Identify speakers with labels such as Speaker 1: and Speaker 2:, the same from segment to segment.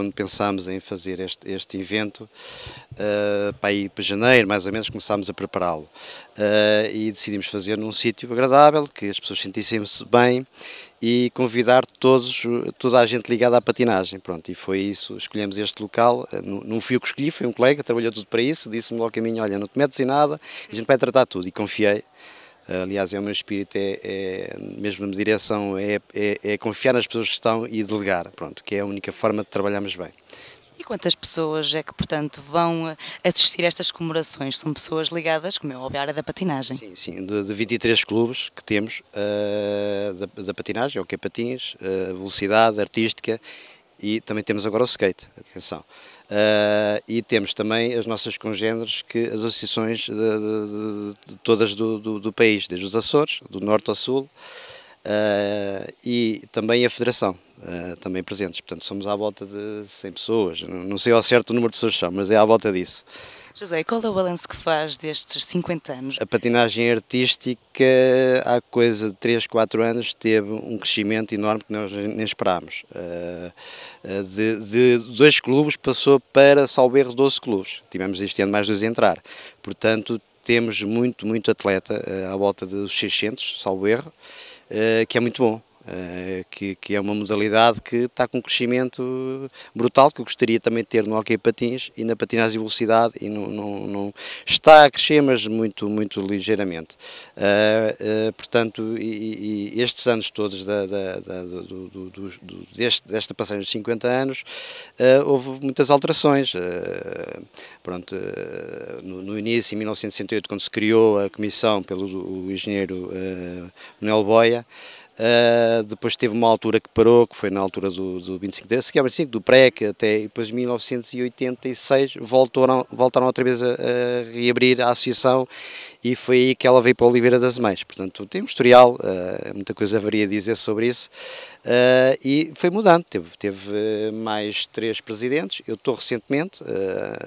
Speaker 1: quando pensámos em fazer este, este evento, uh, para ir para janeiro, mais ou menos, começámos a prepará-lo. Uh, e decidimos fazer num sítio agradável, que as pessoas sentissem-se bem e convidar todos, toda a gente ligada à patinagem. Pronto, e foi isso, escolhemos este local, eh, não fui eu que escolhi, foi um colega, trabalhou tudo para isso, disse-me logo a mim, olha, não te metes em nada, a gente vai tratar tudo, e confiei. Aliás, é o meu espírito, é, é mesmo na direção, é, é, é, confiar nas pessoas que estão e delegar, pronto, que é a única forma de trabalharmos bem.
Speaker 2: E quantas pessoas é que, portanto, vão eh, assistir a estas comemorações? São pessoas ligadas, como é óbvio, à área da patinagem? Sim,
Speaker 1: sim, de, de 23 clubes que temos uh, da, da, patinagem, que é patins, uh, velocidade, artística e também temos agora o skate, atenção. Uh, e temos também as nossas congêneres, que as associações de, de, de todas do, do, do, país, desde os Açores, do Norte ao Sul, uh, e também a Federação, uh, também presentes. Portanto, somos à volta de 100 pessoas, não sei ao certo o número de pessoas que são, mas é à volta disso.
Speaker 2: José, qual é o balanço que faz destes 50 anos?
Speaker 1: A patinagem artística, há coisa de 3, 4 anos, teve um crescimento enorme que nós nem esperámos. Eh, eh, de, de dois clubes passou para Salberro 12 clubes. Tivemos este ano mais dois a entrar. Portanto, temos muito, muito atleta eh, à volta dos 600, salvo erro, que é muito bom. Eh, que, que, é uma modalidade que está com um crescimento brutal, que eu gostaria também de ter no hockey patins e na patinagem de velocidade e não está a crescer, mas muito, muito ligeiramente. Uh, uh, portanto, e, e, estes anos todos da, da, da, do, do, do, deste, desta passagem de 50 anos, uh, houve muitas alterações. pronto, no, no, início, em 1968, quando se criou a comissão pelo engenheiro Manuel Boia, Uh, depois teve uma altura que parou, que foi na altura do, do 25 de setembro, do PREC até depois 1986, voltaram, voltaram outra vez a, a, reabrir a associação e foi aí que ela veio para Oliveira das Mães. Portanto, tem um historial, uh, muita coisa haveria a dizer sobre isso uh, e foi mudando. Teve, teve mais três presidentes, eu estou recentemente,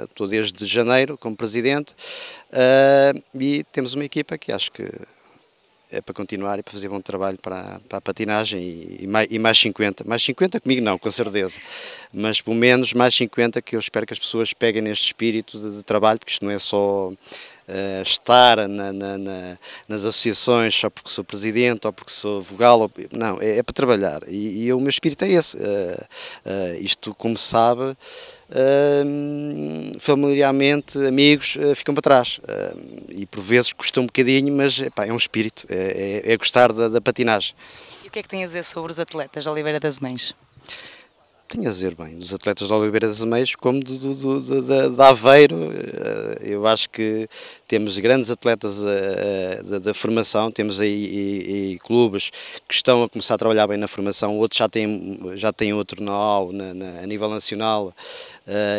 Speaker 1: estou desde janeiro como presidente e temos uma equipa que acho que é para continuar e para fazer bom trabalho para, para a patinagem e, e, mais, e mais 50. Mais 50 comigo não, com certeza, mas pelo menos mais 50 que eu espero que as pessoas peguem neste espírito de, de trabalho, porque isto não é só uh, estar na, na, na, nas associações só porque sou presidente ou porque sou vogal. Ou, não, é, é, para trabalhar. E, e, o meu espírito é esse. Uh, isto, como sabe. Uh, familiarmente, amigos, uh, ficam para trás. Uh, e por vezes custa um bocadinho, mas epá, é um espírito, é, é, é gostar da, da, patinagem.
Speaker 2: E o que é que tem a dizer sobre os atletas da Oliveira das
Speaker 1: Mães? tenho a dizer bem, dos atletas de Oliveira das Meias como do, da, Aveiro. Eh, eu acho que temos grandes atletas eh, eh, da formação, temos aí e, e clubes que estão a começar a trabalhar bem na formação, outros já têm, já têm outro know-how a nível nacional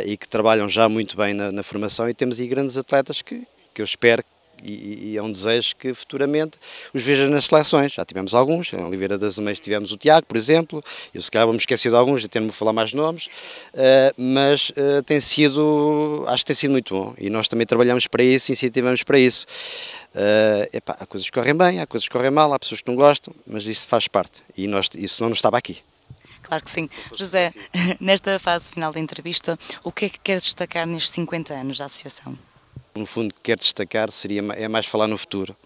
Speaker 1: e que trabalham já muito bem na, na formação e temos aí grandes atletas que, que eu espero e, e, é um desejo que futuramente os veja nas seleções. Já tivemos alguns, em Oliveira das Ameias tivemos o Tiago, por exemplo, eu se calhar me esquecer de alguns, já tendo-me falar mais nomes, uh, mas uh, tem sido, acho que tem sido muito bom e nós também trabalhamos para isso, incentivamos para isso. Uh, epá, há coisas que correm bem, há coisas que correm mal, há pessoas que não gostam, mas isso faz parte e nós, isso não nos estava aqui.
Speaker 2: Claro que sim. José, nesta fase final da entrevista, o que é que quer destacar nestes 50 anos da Associação?
Speaker 1: No fundo, que quero destacar seria, é mais falar no futuro.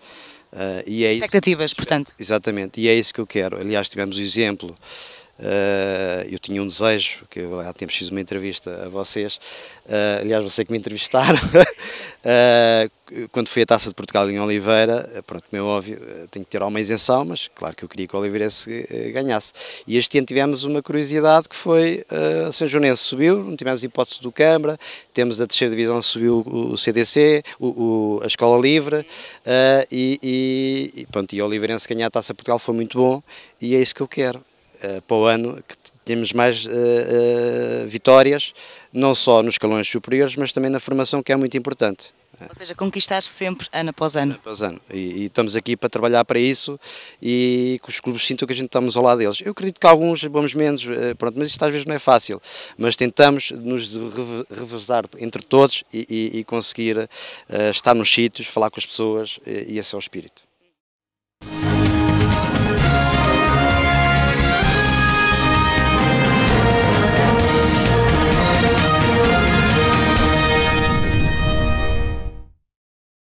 Speaker 1: Uh, e é Expectativas, isso, portanto. Exatamente, e é isso que eu quero. Aliás, tivemos o exemplo, uh, eu tinha um desejo, que eu, há tempos fiz uma entrevista a vocês, uh, aliás, você que me entrevistaram, Uh, quando fui à Taça de Portugal em Oliveira, ah, pronto, meio é óbvio, ah, tenho que ter alguma isenção, mas claro que eu queria que o Oliveirense ganhasse. E este ano tivemos uma curiosidade que foi, uh, São Joanense subiu, não tivemos hipótese do Câmara, temos a terceira divisão subiu o, o CDC, o, o, a Escola Livre, uh, e, e, e, pronto, e o Oliveirense ganhar a Taça de Portugal foi muito bom, e é isso que eu quero. Uh, para o ano que temos mais uh, uh, vitórias, não só nos escalões superiores, mas também na formação, que é muito importante. Ou
Speaker 2: seja, conquistar sempre ano após ano. Ano
Speaker 1: após ano. E, e, estamos aqui para trabalhar para isso e que os clubes sintam que a gente estamos ao lado deles. Eu acredito que alguns vamos menos, eh, pronto, mas isto às vezes não é fácil. Mas tentamos nos revezar entre todos e, e, e conseguir uh, estar nos sítios, falar com as pessoas e esse é o espírito.